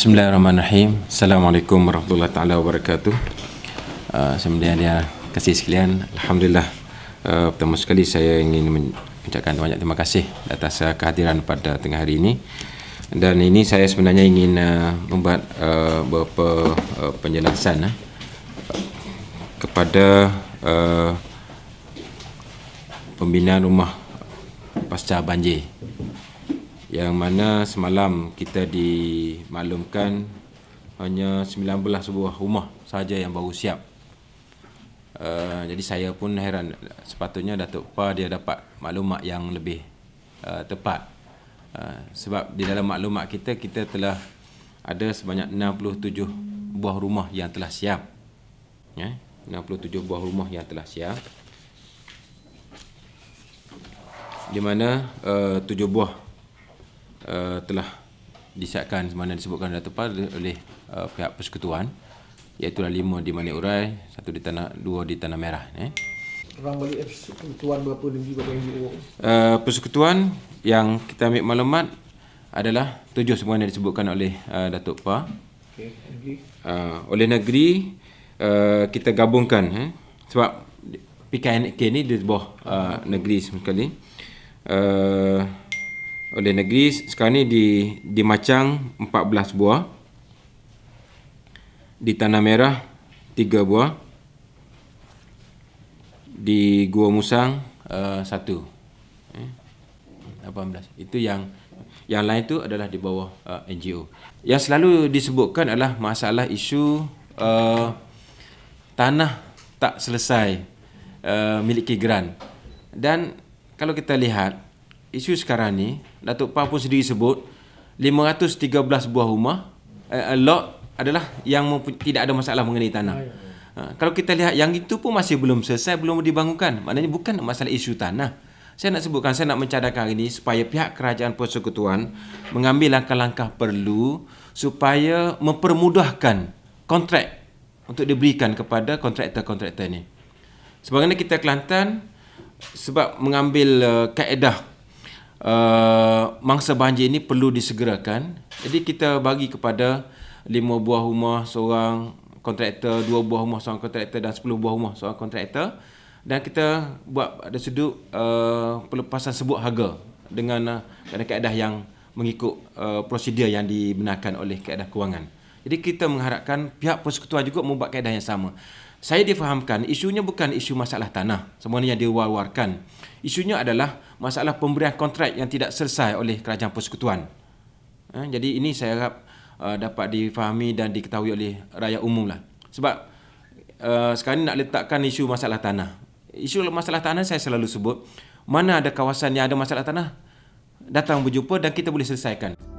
Bismillahirrahmanirrahim. Assalamualaikum warahmatullahi taala wabarakatuh. Uh, dia kasih sekalian. Alhamdulillah. Uh, pertama sekali saya ingin mengucapkan banyak terima kasih atas ah, kehadiran pada tengah hari ini. Dan ini saya sebenarnya ingin membuat beberapa uh, penjelasan kepada pembinaan rumah pasca banjir yang mana semalam kita dimaklumkan hanya 19 sebuah rumah saja yang baru siap. Uh, jadi saya pun heran sepatutnya Datuk Pa dia dapat maklumat yang lebih uh, tepat. Uh, sebab di dalam maklumat kita kita telah ada sebanyak 67 buah rumah yang telah siap. Ya, yeah, 67 buah rumah yang telah siap. Di mana uh, 7 buah uh, telah disiapkan sebagaimana disebutkan dah tepat oleh uh, pihak persekutuan iaitu lima di Manik Urai, satu di tanah dua di tanah merah ya. Eh. Orang balik eh, persekutuan berapa negeri berapa NGO? Uh, persekutuan yang kita ambil maklumat adalah tujuh sebagaimana disebutkan oleh uh, Datuk Pa. Okay. Uh, oleh negeri uh, kita gabungkan eh. sebab PKNK ni di sebuah uh, negeri sekali. Uh, oleh negeri sekarang ni di di macang 14 buah di tanah merah 3 buah di gua musang eh, satu uh, eh, 18 itu yang yang lain itu adalah di bawah uh, eh, NGO yang selalu disebutkan adalah masalah isu uh, tanah tak selesai uh, miliki geran dan kalau kita lihat isu sekarang ni Datuk Pah pun sendiri sebut 513 buah rumah uh, lot adalah yang tidak ada masalah mengenai tanah. Uh, kalau kita lihat yang itu pun masih belum selesai, belum dibangunkan. Maknanya bukan masalah isu tanah. Saya nak sebutkan, saya nak mencadangkan hari ini supaya pihak kerajaan persekutuan mengambil langkah-langkah perlu supaya mempermudahkan kontrak untuk diberikan kepada kontraktor-kontraktor ini. Sebagaimana kita Kelantan, sebab mengambil uh, kaedah uh, mangsa banjir ini perlu disegerakan. Jadi kita bagi kepada lima buah rumah seorang kontraktor, dua buah rumah seorang kontraktor dan sepuluh buah rumah seorang kontraktor. Dan kita buat ada sudut uh, pelepasan sebut harga dengan uh, kerana keadaan yang mengikut uh, prosedur yang dibenarkan oleh keadaan kewangan. Jadi kita mengharapkan pihak persekutuan juga membuat keadaan yang sama. Saya difahamkan isunya bukan isu masalah tanah semuanya yang diwar-warkan. Isunya adalah masalah pemberian kontrak yang tidak selesai oleh kerajaan persekutuan. Eh, jadi ini saya harap uh, dapat difahami dan diketahui oleh rakyat umum lah. Sebab uh, sekarang nak letakkan isu masalah tanah. Isu masalah tanah saya selalu sebut, mana ada kawasan yang ada masalah tanah, datang berjumpa dan kita boleh selesaikan.